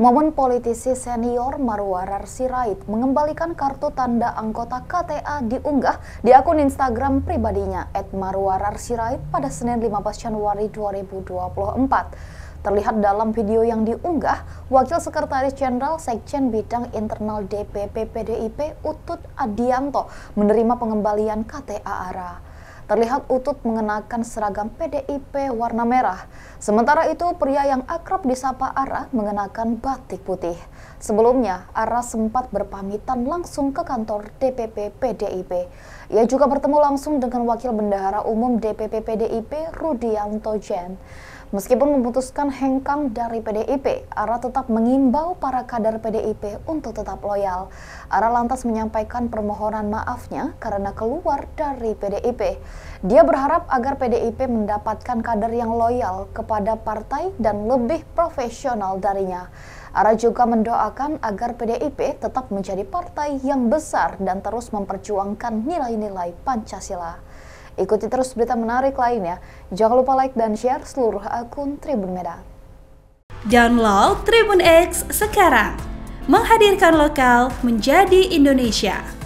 Momen politisi senior Marwarar Sirait mengembalikan kartu tanda anggota KTA diunggah di akun Instagram pribadinya Sirait pada Senin 15 Januari 2024. Terlihat dalam video yang diunggah, Wakil Sekretaris Jenderal Sekjen Bidang Internal DPP PDIP Utut Adianto menerima pengembalian KTA ARA. Terlihat Utut mengenakan seragam PDIP warna merah. Sementara itu, pria yang akrab disapa Ara mengenakan batik putih. Sebelumnya, Ara sempat berpamitan langsung ke kantor DPP PDIP. Ia juga bertemu langsung dengan Wakil Bendahara Umum DPP PDIP, Rudianto Jen. Meskipun memutuskan hengkang dari PDIP, Ara tetap mengimbau para kader PDIP untuk tetap loyal. Ara lantas menyampaikan permohonan maafnya karena keluar dari PDIP. Dia berharap agar PDIP mendapatkan kader yang loyal kepada partai dan lebih profesional darinya. Ara juga mendoakan agar PDIP tetap menjadi partai yang besar dan terus memperjuangkan nilai-nilai Pancasila. Ikuti terus berita menarik lainnya. Jangan lupa like dan share seluruh akun Tribun Medan. Download Tribun X sekarang. Menghadirkan lokal menjadi Indonesia.